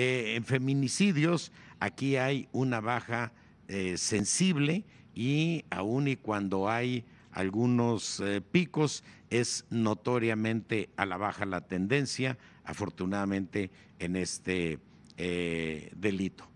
Eh, en feminicidios, aquí hay una baja eh, sensible y aun y cuando hay algunos eh, picos, es notoriamente a la baja la tendencia, afortunadamente, en este delito.